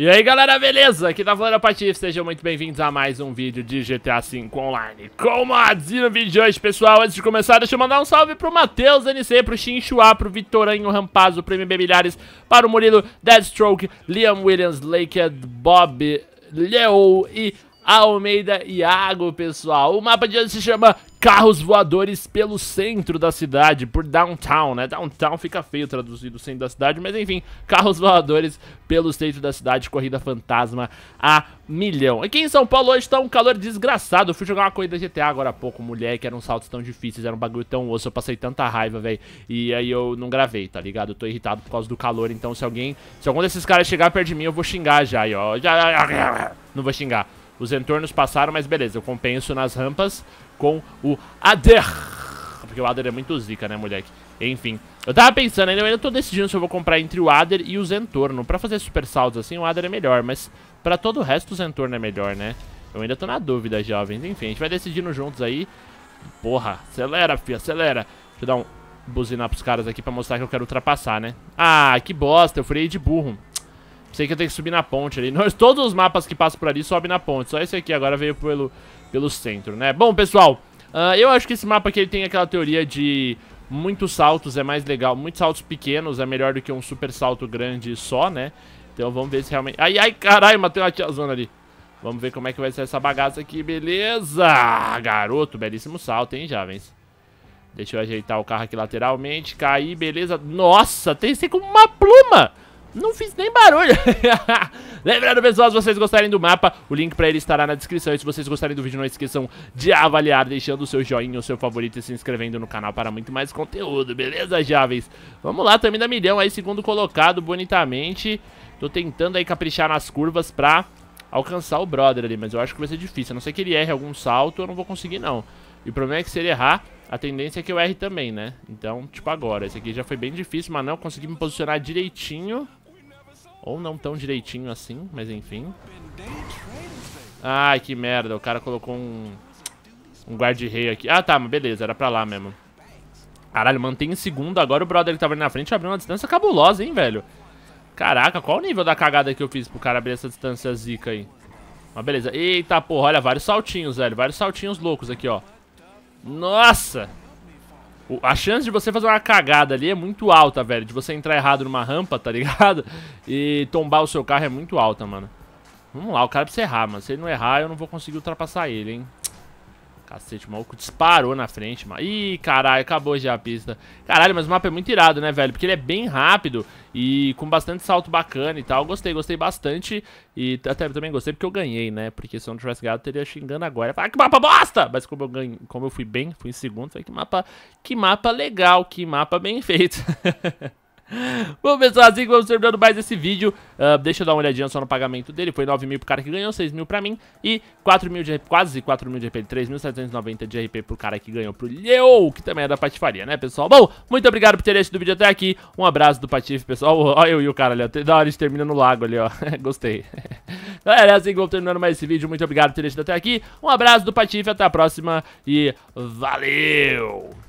E aí galera, beleza? Aqui tá falando a Patife, sejam muito bem-vindos a mais um vídeo de GTA V Online com mods. E no vídeo de hoje, pessoal, antes de começar, deixa eu mandar um salve pro Matheus NC, pro Xinchuá, pro Vitoranho Rampazzo, pro MB Milhares, para o Murilo, Deadstroke, Liam Williams, Laked, Bob, Leo e Almeida Iago, pessoal. O mapa de hoje se chama Carros Voadores pelo Centro da Cidade, por Downtown, né? Downtown fica feio traduzido centro da cidade, mas enfim, Carros Voadores pelo Centro da Cidade, Corrida Fantasma a milhão. Aqui em São Paulo hoje tá um calor desgraçado. Eu fui jogar uma corrida GTA agora há pouco, mulher, que eram saltos tão difíceis, era um bagulho tão osso, eu passei tanta raiva, velho. E aí eu não gravei, tá ligado? Eu tô irritado por causa do calor, então se alguém, se algum desses caras chegar perto de mim, eu vou xingar já, aí, ó. Já, não vou xingar. Os entornos passaram, mas beleza, eu compenso nas rampas com o Ader. Porque o Ader é muito zica, né, moleque? Enfim, eu tava pensando ainda, eu ainda tô decidindo se eu vou comprar entre o Ader e o Zentorno. Pra fazer super saldos assim, o Ader é melhor, mas pra todo o resto o Zentorno é melhor, né? Eu ainda tô na dúvida, jovens. Enfim, a gente vai decidindo juntos aí. Porra, acelera, fi, acelera. Deixa eu dar um buzinar pros caras aqui pra mostrar que eu quero ultrapassar, né? Ah, que bosta, eu furei de burro. Sei que eu tenho que subir na ponte ali. Todos os mapas que passam por ali sobem na ponte. Só esse aqui agora veio pelo, pelo centro, né? Bom, pessoal, uh, eu acho que esse mapa aqui ele tem aquela teoria de muitos saltos é mais legal. Muitos saltos pequenos é melhor do que um super salto grande só, né? Então vamos ver se realmente... Ai, ai, caralho, matei uma tiazona ali. Vamos ver como é que vai ser essa bagaça aqui, beleza! Garoto, belíssimo salto, hein, jovens? Deixa eu ajeitar o carro aqui lateralmente, cair, beleza. Nossa, tem que ser com uma pluma! Não fiz nem barulho. Lembrando, pessoal, se vocês gostarem do mapa, o link pra ele estará na descrição. E se vocês gostarem do vídeo, não esqueçam de avaliar, deixando o seu joinha, o seu favorito e se inscrevendo no canal para muito mais conteúdo, beleza, jovens? Vamos lá, também da milhão aí, segundo colocado, bonitamente. Tô tentando aí caprichar nas curvas pra alcançar o brother ali, mas eu acho que vai ser difícil. A não ser que ele erre algum salto, eu não vou conseguir, não. E o problema é que se ele errar, a tendência é que eu erre também, né? Então, tipo agora, esse aqui já foi bem difícil, mas não consegui me posicionar direitinho... Ou não tão direitinho assim, mas enfim. Ai, que merda. O cara colocou um... Um guarda-rei aqui. Ah, tá. Beleza. Era pra lá mesmo. Caralho, mantém em segundo. Agora o brother que tava ali na frente abriu uma distância cabulosa, hein, velho. Caraca, qual o nível da cagada que eu fiz pro cara abrir essa distância zica aí? Mas beleza. Eita porra, olha, vários saltinhos, velho. Vários saltinhos loucos aqui, ó. Nossa! a chance de você fazer uma cagada ali é muito alta, velho. De você entrar errado numa rampa, tá ligado? E tombar o seu carro é muito alta, mano. Vamos lá, o cara precisa errar, mano. Se ele não errar, eu não vou conseguir ultrapassar ele, hein. Cacete, o maluco disparou na frente, mano. Ih, caralho, acabou já a pista. Caralho, mas o mapa é muito irado, né, velho? Porque ele é bem rápido e com bastante salto bacana e tal. Gostei, gostei bastante. E até também gostei porque eu ganhei, né? Porque se eu não tivesse ganhado, eu teria xingando agora. Falar, ah, que mapa bosta! Mas como eu, ganhei, como eu fui bem, fui em segundo, falei, que mapa, que mapa legal, que mapa bem feito. Bom, pessoal, assim vamos terminando mais esse vídeo. Uh, deixa eu dar uma olhadinha só no pagamento dele. Foi 9 mil pro cara que ganhou, 6 mil pra mim. E 4 mil de quase 4 mil de RP, 3.790 de RP pro cara que ganhou pro Leo, que também é da patifaria, né, pessoal? Bom, muito obrigado por ter assistido o vídeo até aqui. Um abraço do Patife, pessoal. Olha eu e o cara ali, ó. Da hora a gente termina no lago ali, ó. Gostei. Galera, é assim que vamos terminando mais esse vídeo. Muito obrigado por ter assistido até aqui. Um abraço do Patife, até a próxima e valeu!